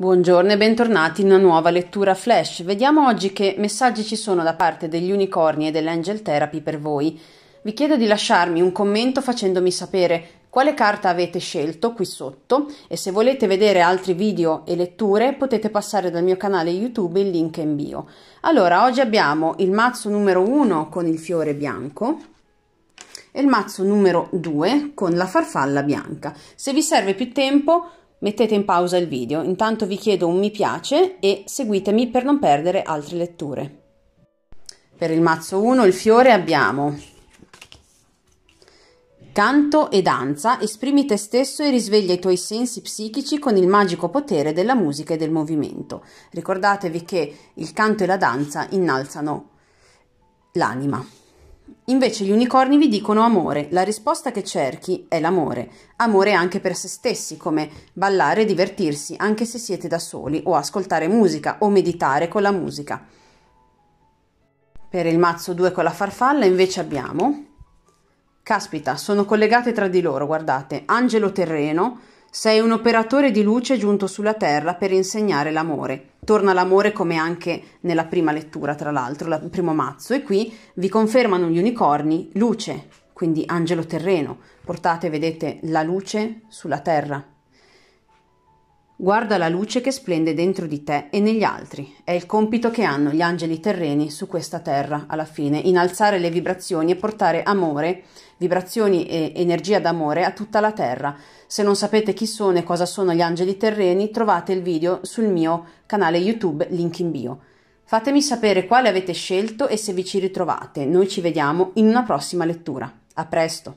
Buongiorno e bentornati in una nuova lettura flash. Vediamo oggi che messaggi ci sono da parte degli unicorni e dell'angel therapy per voi. Vi chiedo di lasciarmi un commento facendomi sapere quale carta avete scelto qui sotto e se volete vedere altri video e letture potete passare dal mio canale YouTube il link in bio. Allora, oggi abbiamo il mazzo numero 1 con il fiore bianco e il mazzo numero 2 con la farfalla bianca. Se vi serve più tempo Mettete in pausa il video, intanto vi chiedo un mi piace e seguitemi per non perdere altre letture. Per il mazzo 1 il fiore abbiamo Canto e danza, esprimi te stesso e risveglia i tuoi sensi psichici con il magico potere della musica e del movimento. Ricordatevi che il canto e la danza innalzano l'anima. Invece gli unicorni vi dicono amore, la risposta che cerchi è l'amore, amore anche per se stessi, come ballare e divertirsi anche se siete da soli o ascoltare musica o meditare con la musica. Per il mazzo 2 con la farfalla invece abbiamo... Caspita, sono collegate tra di loro, guardate, angelo terreno, sei un operatore di luce giunto sulla terra per insegnare l'amore. Torna l'amore come anche nella prima lettura, tra l'altro, il primo mazzo, e qui vi confermano gli unicorni luce, quindi angelo terreno. Portate, vedete, la luce sulla terra. Guarda la luce che splende dentro di te e negli altri. È il compito che hanno gli angeli terreni su questa terra, alla fine, innalzare le vibrazioni e portare amore, vibrazioni e energia d'amore a tutta la terra. Se non sapete chi sono e cosa sono gli angeli terreni, trovate il video sul mio canale YouTube, link in bio. Fatemi sapere quale avete scelto e se vi ci ritrovate. Noi ci vediamo in una prossima lettura. A presto!